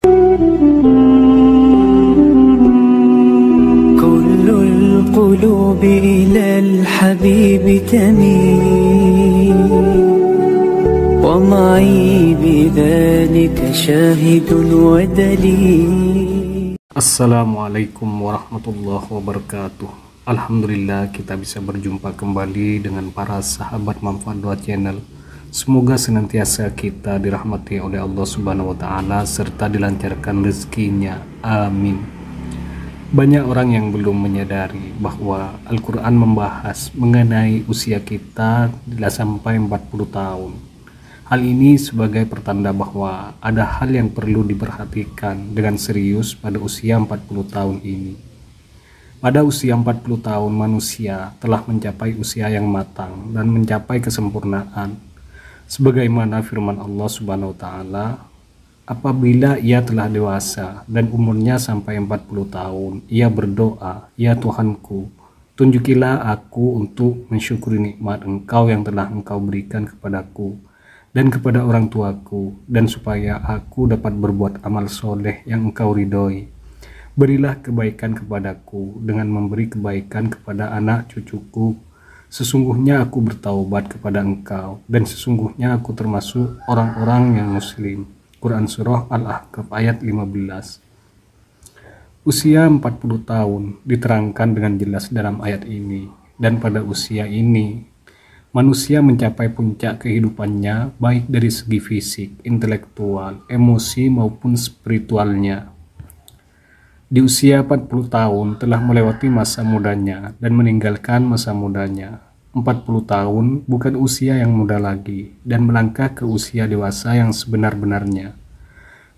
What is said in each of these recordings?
Assalamualaikum القلوب wabarakatuh. Alhamdulillah kita bisa berjumpa kembali dengan para sahabat manfaat channel Semoga senantiasa kita dirahmati oleh Allah Subhanahu wa taala serta dilancarkan rezekinya. Amin. Banyak orang yang belum menyadari bahwa Al-Qur'an membahas mengenai usia kita tidak sampai 40 tahun. Hal ini sebagai pertanda bahwa ada hal yang perlu diperhatikan dengan serius pada usia 40 tahun ini. Pada usia 40 tahun manusia telah mencapai usia yang matang dan mencapai kesempurnaan sebagaimana firman Allah Subhanahu wa taala apabila ia telah dewasa dan umurnya sampai 40 tahun ia berdoa ya Tuhanku tunjukilah aku untuk mensyukuri nikmat engkau yang telah engkau berikan kepadaku dan kepada orang tuaku dan supaya aku dapat berbuat amal soleh yang engkau ridhoi berilah kebaikan kepadaku dengan memberi kebaikan kepada anak cucuku Sesungguhnya aku bertaubat kepada engkau dan sesungguhnya aku termasuk orang-orang yang muslim. Quran Surah Al-Ahqaf ayat 15 Usia 40 tahun diterangkan dengan jelas dalam ayat ini dan pada usia ini manusia mencapai puncak kehidupannya baik dari segi fisik, intelektual, emosi maupun spiritualnya di usia 40 tahun telah melewati masa mudanya dan meninggalkan masa mudanya. 40 tahun bukan usia yang muda lagi dan melangkah ke usia dewasa yang sebenar-benarnya.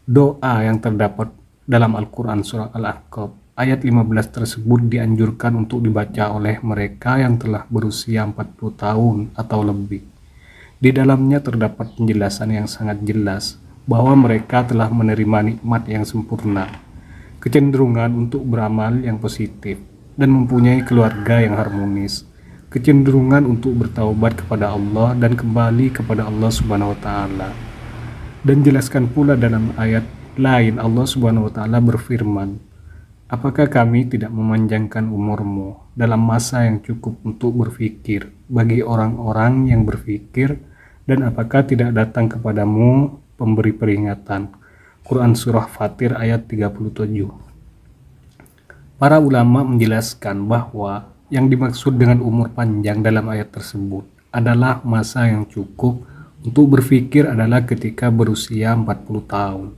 Doa yang terdapat dalam Al-Quran Surah al ahqab ayat 15 tersebut dianjurkan untuk dibaca oleh mereka yang telah berusia 40 tahun atau lebih. Di dalamnya terdapat penjelasan yang sangat jelas bahwa mereka telah menerima nikmat yang sempurna kecenderungan untuk beramal yang positif dan mempunyai keluarga yang harmonis, kecenderungan untuk bertaubat kepada Allah dan kembali kepada Allah Subhanahu wa taala. Dan jelaskan pula dalam ayat lain Allah Subhanahu wa taala berfirman, Apakah kami tidak memanjangkan umurmu dalam masa yang cukup untuk berfikir bagi orang-orang yang berfikir dan apakah tidak datang kepadamu pemberi peringatan Quran Surah Fatir ayat 37. Para ulama menjelaskan bahwa yang dimaksud dengan umur panjang dalam ayat tersebut adalah masa yang cukup untuk berpikir adalah ketika berusia 40 tahun.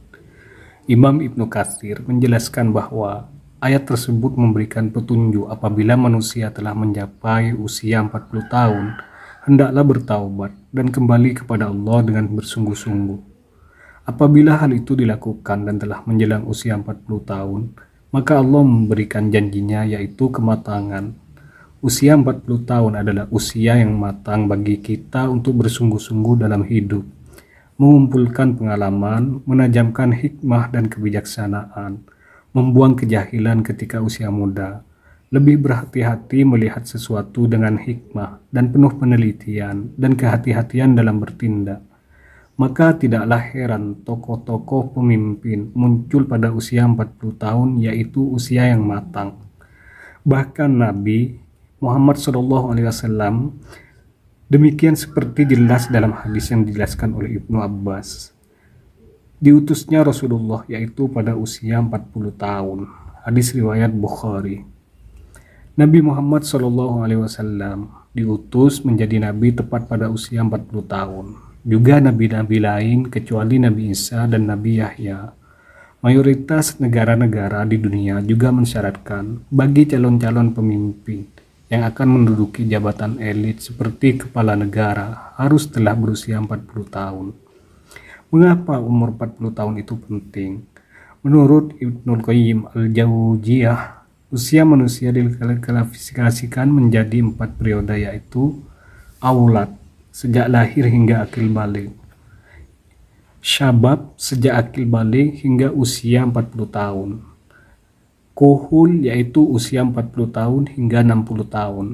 Imam Ibnu Katsir menjelaskan bahwa ayat tersebut memberikan petunjuk apabila manusia telah mencapai usia 40 tahun, hendaklah bertaubat dan kembali kepada Allah dengan bersungguh-sungguh Apabila hal itu dilakukan dan telah menjelang usia 40 tahun, maka Allah memberikan janjinya yaitu kematangan. Usia 40 tahun adalah usia yang matang bagi kita untuk bersungguh-sungguh dalam hidup, mengumpulkan pengalaman, menajamkan hikmah dan kebijaksanaan, membuang kejahilan ketika usia muda, lebih berhati-hati melihat sesuatu dengan hikmah dan penuh penelitian dan kehati-hatian dalam bertindak maka tidaklah heran tokoh-tokoh pemimpin muncul pada usia 40 tahun yaitu usia yang matang. Bahkan Nabi Muhammad Shallallahu alaihi wasallam demikian seperti jelas dalam hadis yang dijelaskan oleh Ibnu Abbas. Diutusnya Rasulullah yaitu pada usia 40 tahun. Hadis riwayat Bukhari. Nabi Muhammad Shallallahu alaihi wasallam diutus menjadi nabi tepat pada usia 40 tahun juga nabi-nabi lain kecuali Nabi Isa dan Nabi Yahya. Mayoritas negara-negara di dunia juga mensyaratkan bagi calon-calon pemimpin yang akan menduduki jabatan elit seperti kepala negara harus telah berusia 40 tahun. Mengapa umur 40 tahun itu penting? Menurut Ibnul Qayyim al-Jawziyah, usia manusia diklasifikasikan menjadi empat periode yaitu awlat, sejak lahir hingga akil balik. Syabab sejak akil balik hingga usia 40 tahun. kuhul yaitu usia 40 tahun hingga 60 tahun.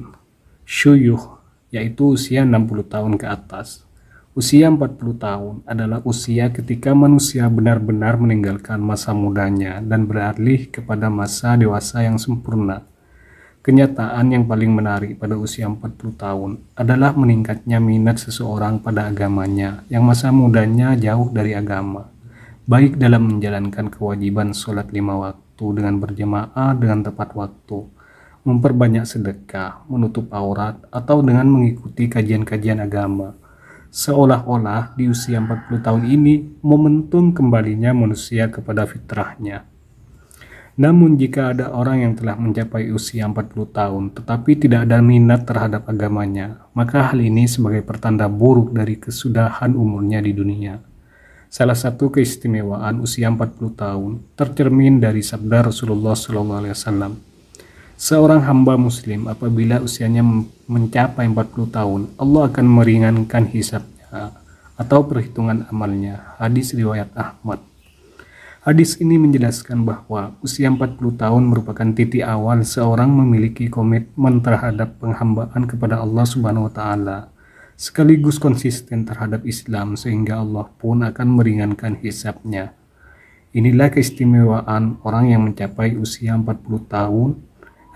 Syuyuh yaitu usia 60 tahun ke atas. Usia 40 tahun adalah usia ketika manusia benar-benar meninggalkan masa mudanya dan beralih kepada masa dewasa yang sempurna. Kenyataan yang paling menarik pada usia 40 tahun adalah meningkatnya minat seseorang pada agamanya yang masa mudanya jauh dari agama. Baik dalam menjalankan kewajiban sholat lima waktu dengan berjemaah dengan tepat waktu, memperbanyak sedekah, menutup aurat, atau dengan mengikuti kajian-kajian agama. Seolah-olah di usia 40 tahun ini, momentum kembalinya manusia kepada fitrahnya – namun jika ada orang yang telah mencapai usia 40 tahun tetapi tidak ada minat terhadap agamanya, maka hal ini sebagai pertanda buruk dari kesudahan umurnya di dunia. Salah satu keistimewaan usia 40 tahun tercermin dari sabda Rasulullah SAW. Seorang hamba muslim apabila usianya mencapai 40 tahun, Allah akan meringankan hisabnya atau perhitungan amalnya. Hadis riwayat Ahmad. Hadis ini menjelaskan bahwa usia 40 tahun merupakan titik awal seorang memiliki komitmen terhadap penghambaan kepada Allah Subhanahu wa taala sekaligus konsisten terhadap Islam sehingga Allah pun akan meringankan hisabnya. Inilah keistimewaan orang yang mencapai usia 40 tahun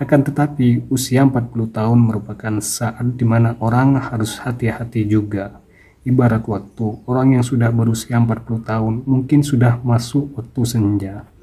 akan tetapi usia 40 tahun merupakan saat di mana orang harus hati-hati juga Ibarat waktu, orang yang sudah berusia 40 tahun mungkin sudah masuk waktu senja.